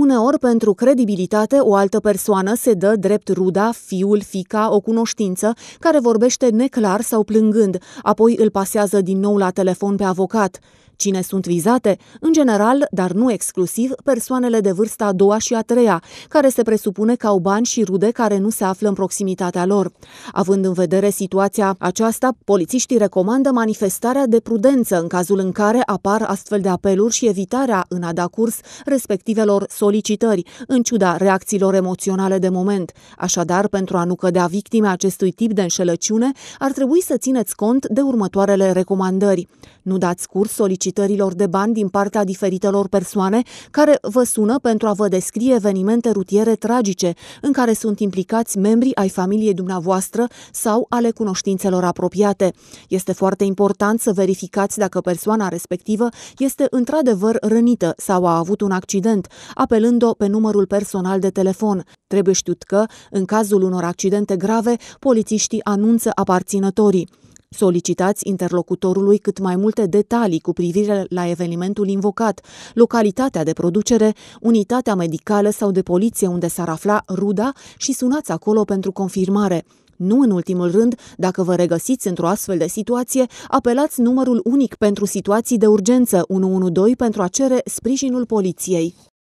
Uneori, pentru credibilitate, o altă persoană se dă drept ruda, fiul, fica, o cunoștință care vorbește neclar sau plângând, apoi îl pasează din nou la telefon pe avocat. Cine sunt vizate? În general, dar nu exclusiv, persoanele de vârsta a doua și a treia, care se presupune că au bani și rude care nu se află în proximitatea lor. Având în vedere situația aceasta, polițiștii recomandă manifestarea de prudență în cazul în care apar astfel de apeluri și evitarea în a da curs respectivelor solicitări, în ciuda reacțiilor emoționale de moment. Așadar, pentru a nu cădea victime acestui tip de înșelăciune, ar trebui să țineți cont de următoarele recomandări. Nu dați curs solicitării solicitărilor de bani din partea diferitelor persoane care vă sună pentru a vă descrie evenimente rutiere tragice în care sunt implicați membrii ai familiei dumneavoastră sau ale cunoștințelor apropiate. Este foarte important să verificați dacă persoana respectivă este într-adevăr rănită sau a avut un accident, apelând-o pe numărul personal de telefon. Trebuie știut că, în cazul unor accidente grave, polițiștii anunță aparținătorii. Solicitați interlocutorului cât mai multe detalii cu privire la evenimentul invocat, localitatea de producere, unitatea medicală sau de poliție unde s-ar afla ruda și sunați acolo pentru confirmare. Nu în ultimul rând, dacă vă regăsiți într-o astfel de situație, apelați numărul unic pentru situații de urgență 112 pentru a cere sprijinul poliției.